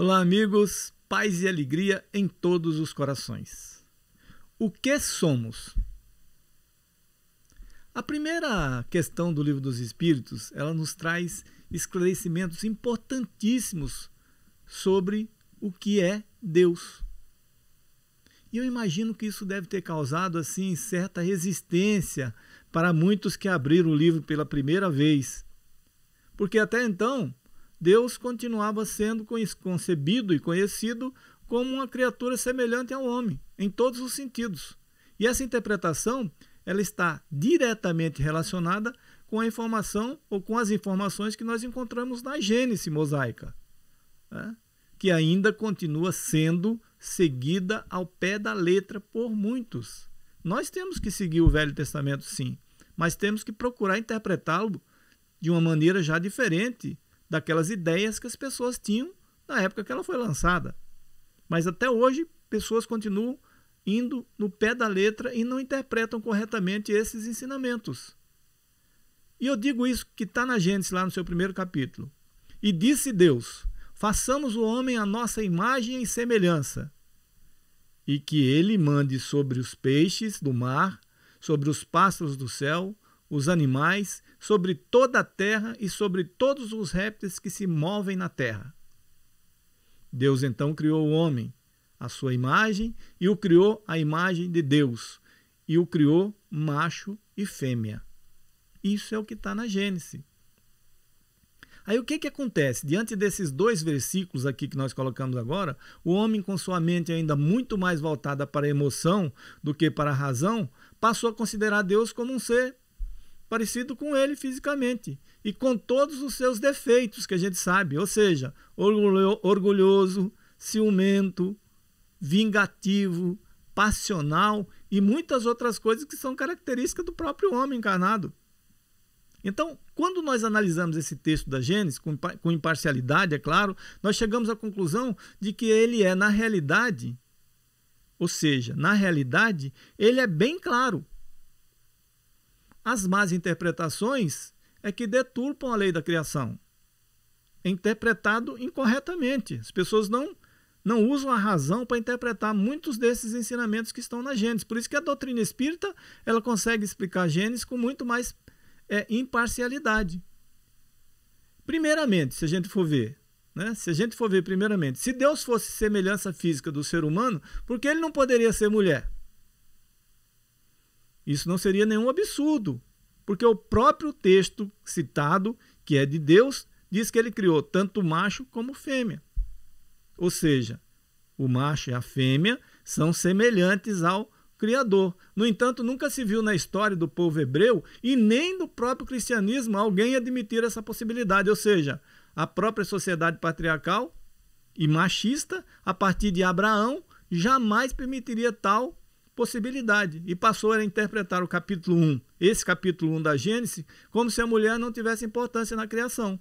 Olá, amigos, paz e alegria em todos os corações. O que somos? A primeira questão do Livro dos Espíritos, ela nos traz esclarecimentos importantíssimos sobre o que é Deus. E eu imagino que isso deve ter causado assim certa resistência para muitos que abriram o livro pela primeira vez. Porque até então Deus continuava sendo concebido e conhecido como uma criatura semelhante ao homem, em todos os sentidos. E essa interpretação ela está diretamente relacionada com a informação ou com as informações que nós encontramos na Gênese mosaica, né? que ainda continua sendo seguida ao pé da letra por muitos. Nós temos que seguir o Velho Testamento, sim, mas temos que procurar interpretá-lo de uma maneira já diferente daquelas ideias que as pessoas tinham na época que ela foi lançada. Mas até hoje, pessoas continuam indo no pé da letra e não interpretam corretamente esses ensinamentos. E eu digo isso que está na Gênesis, lá no seu primeiro capítulo. E disse Deus: façamos o homem à nossa imagem e semelhança, e que ele mande sobre os peixes do mar, sobre os pássaros do céu, os animais, sobre toda a terra e sobre todos os répteis que se movem na terra. Deus então criou o homem à sua imagem e o criou à imagem de Deus e o criou macho e fêmea. Isso é o que está na Gênesis. Aí o que, que acontece? Diante desses dois versículos aqui que nós colocamos agora, o homem, com sua mente ainda muito mais voltada para a emoção do que para a razão, passou a considerar Deus como um ser parecido com ele fisicamente e com todos os seus defeitos que a gente sabe, ou seja, orgulhoso, ciumento, vingativo, passional e muitas outras coisas que são características do próprio homem encarnado. Então, quando nós analisamos esse texto da Gênesis, com, com imparcialidade, é claro, nós chegamos à conclusão de que ele é, na realidade, ou seja, na realidade, ele é bem claro as más interpretações é que deturpam a lei da criação. É interpretado incorretamente. As pessoas não, não usam a razão para interpretar muitos desses ensinamentos que estão na Gênesis. Por isso que a doutrina espírita ela consegue explicar a Gênesis com muito mais é, imparcialidade. Primeiramente, se a gente for ver, né? se a gente for ver primeiramente, se Deus fosse semelhança física do ser humano, por que ele não poderia ser mulher? Isso não seria nenhum absurdo, porque o próprio texto citado, que é de Deus, diz que ele criou tanto macho como fêmea. Ou seja, o macho e a fêmea são semelhantes ao Criador. No entanto, nunca se viu na história do povo hebreu e nem do próprio cristianismo alguém admitir essa possibilidade. Ou seja, a própria sociedade patriarcal e machista, a partir de Abraão, jamais permitiria tal possibilidade e passou a interpretar o capítulo 1, esse capítulo 1 da Gênesis, como se a mulher não tivesse importância na criação.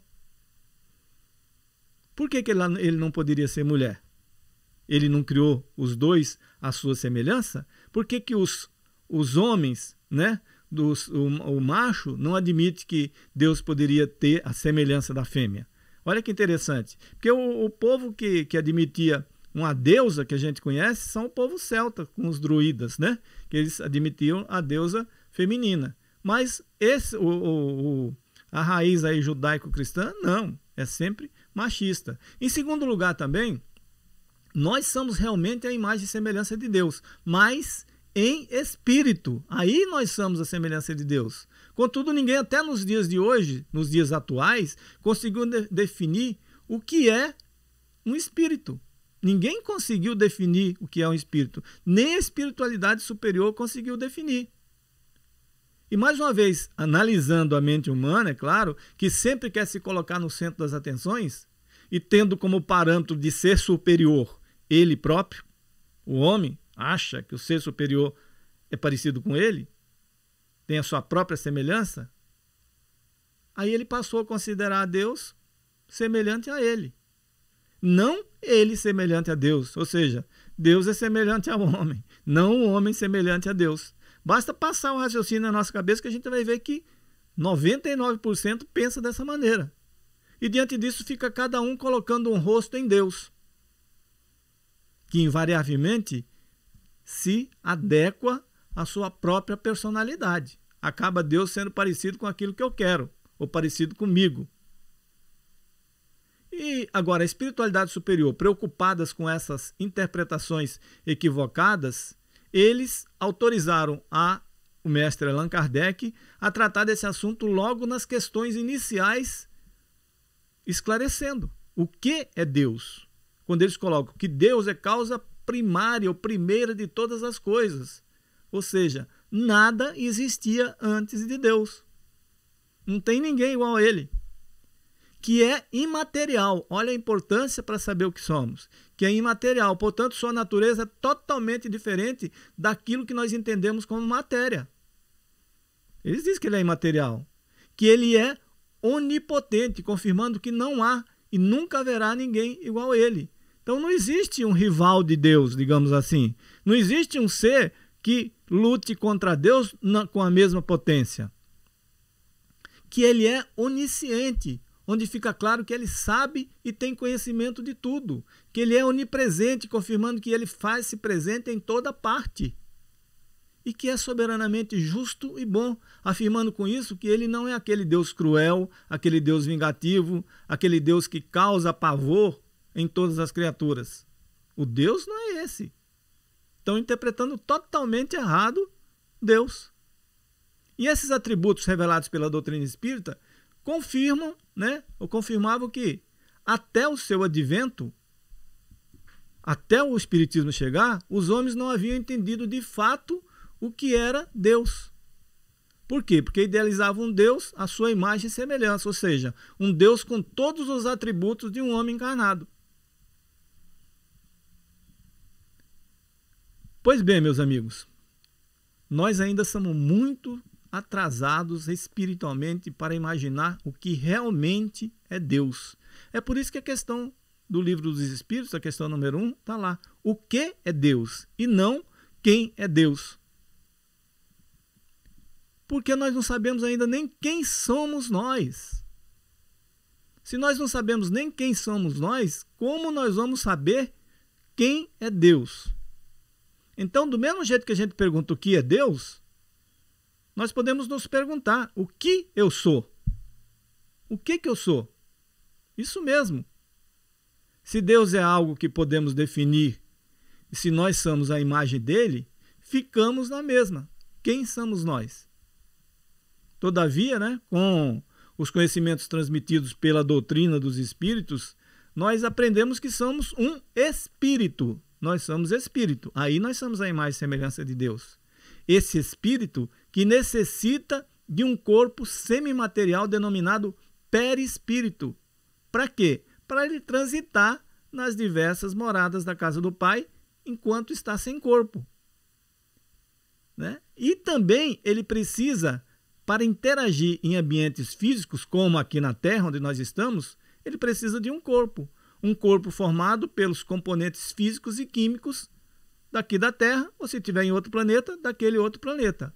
Por que, que ele, não poderia ser mulher? Ele não criou os dois à sua semelhança? Por que, que os, os homens, né, dos, o, o macho, não admite que Deus poderia ter a semelhança da fêmea? Olha que interessante. Porque o, o povo que, que admitia uma deusa que a gente conhece são o povo celta, com os druidas, né? Que eles admitiam a deusa feminina. Mas esse, o, o, o a raiz aí judaico-cristã, não, é sempre machista. Em segundo lugar também, nós somos realmente a imagem e semelhança de Deus, mas em espírito. Aí nós somos a semelhança de Deus. Contudo, ninguém até nos dias de hoje, nos dias atuais, conseguiu de definir o que é um espírito. Ninguém conseguiu definir o que é um espírito, nem a espiritualidade superior conseguiu definir. E mais uma vez, analisando a mente humana, é claro, que sempre quer se colocar no centro das atenções e tendo como parâmetro de ser superior ele próprio, o homem acha que o ser superior é parecido com ele, tem a sua própria semelhança, aí ele passou a considerar Deus semelhante a ele não ele semelhante a Deus. Ou seja, Deus é semelhante ao homem, não o homem semelhante a Deus. Basta passar o um raciocínio na nossa cabeça que a gente vai ver que 99% pensa dessa maneira. E diante disso fica cada um colocando um rosto em Deus, que invariavelmente se adequa à sua própria personalidade. Acaba Deus sendo parecido com aquilo que eu quero, ou parecido comigo. E agora, a espiritualidade superior, preocupadas com essas interpretações equivocadas, eles autorizaram a, o mestre Allan Kardec a tratar desse assunto logo nas questões iniciais, esclarecendo o que é Deus. Quando eles colocam que Deus é causa primária ou primeira de todas as coisas. Ou seja, nada existia antes de Deus. Não tem ninguém igual a ele que é imaterial. Olha a importância para saber o que somos, que é imaterial. Portanto, sua natureza é totalmente diferente daquilo que nós entendemos como matéria. Eles dizem que ele é imaterial, que ele é onipotente, confirmando que não há e nunca haverá ninguém igual a ele. Então não existe um rival de Deus, digamos assim. Não existe um ser que lute contra Deus na, com a mesma potência. Que ele é onisciente, onde fica claro que ele sabe e tem conhecimento de tudo, que ele é onipresente, confirmando que ele faz-se presente em toda parte, e que é soberanamente justo e bom, afirmando com isso que ele não é aquele Deus cruel, aquele Deus vingativo, aquele Deus que causa pavor em todas as criaturas. O Deus não é esse. Estão interpretando totalmente errado Deus. E esses atributos revelados pela doutrina espírita confirmam, né, ou confirmavam que até o seu advento, até o espiritismo chegar, os homens não haviam entendido de fato o que era Deus. Por quê? Porque idealizavam um Deus à sua imagem e semelhança, ou seja, um Deus com todos os atributos de um homem encarnado. Pois bem, meus amigos, nós ainda somos muito atrasados espiritualmente para imaginar o que realmente é Deus. É por isso que a questão do livro dos Espíritos, a questão número um, está lá. O que é Deus e não quem é Deus. Porque nós não sabemos ainda nem quem somos nós. Se nós não sabemos nem quem somos nós, como nós vamos saber quem é Deus? Então, do mesmo jeito que a gente pergunta o que é Deus, nós podemos nos perguntar: o que eu sou? O que, que eu sou? Isso mesmo. Se Deus é algo que podemos definir, e se nós somos a imagem dele, ficamos na mesma. Quem somos nós? Todavia, né, com os conhecimentos transmitidos pela doutrina dos espíritos, nós aprendemos que somos um espírito. Nós somos espírito. Aí nós somos a imagem e semelhança de Deus esse espírito que necessita de um corpo semimaterial denominado perispírito. Para quê? Para ele transitar nas diversas moradas da casa do Pai enquanto está sem corpo. Né? E também ele precisa, para interagir em ambientes físicos, como aqui na Terra, onde nós estamos, ele precisa de um corpo. Um corpo formado pelos componentes físicos e químicos daqui da Terra, ou se estiver em outro planeta, daquele outro planeta.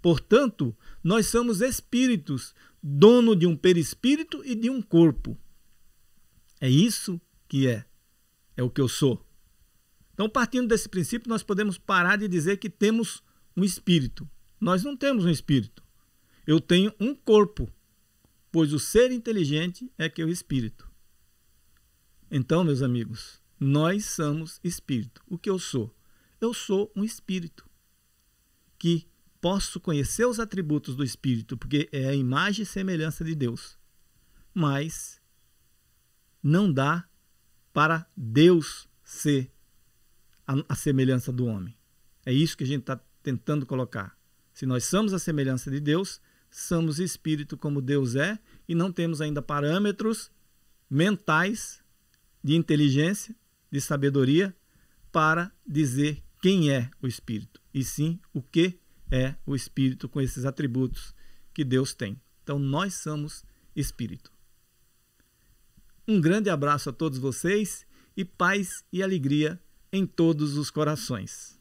Portanto, nós somos espíritos, dono de um perispírito e de um corpo. É isso que é. É o que eu sou. Então, partindo desse princípio, nós podemos parar de dizer que temos um espírito. Nós não temos um espírito. Eu tenho um corpo, pois o ser inteligente é que é o espírito. Então, meus amigos, nós somos espírito. O que eu sou? Eu sou um espírito que posso conhecer os atributos do espírito, porque é a imagem e semelhança de Deus. Mas não dá para Deus ser a, a semelhança do homem. É isso que a gente está tentando colocar. Se nós somos a semelhança de Deus, somos espírito como Deus é e não temos ainda parâmetros mentais de inteligência de sabedoria para dizer quem é o Espírito, e sim o que é o Espírito com esses atributos que Deus tem. Então, nós somos Espírito. Um grande abraço a todos vocês e paz e alegria em todos os corações.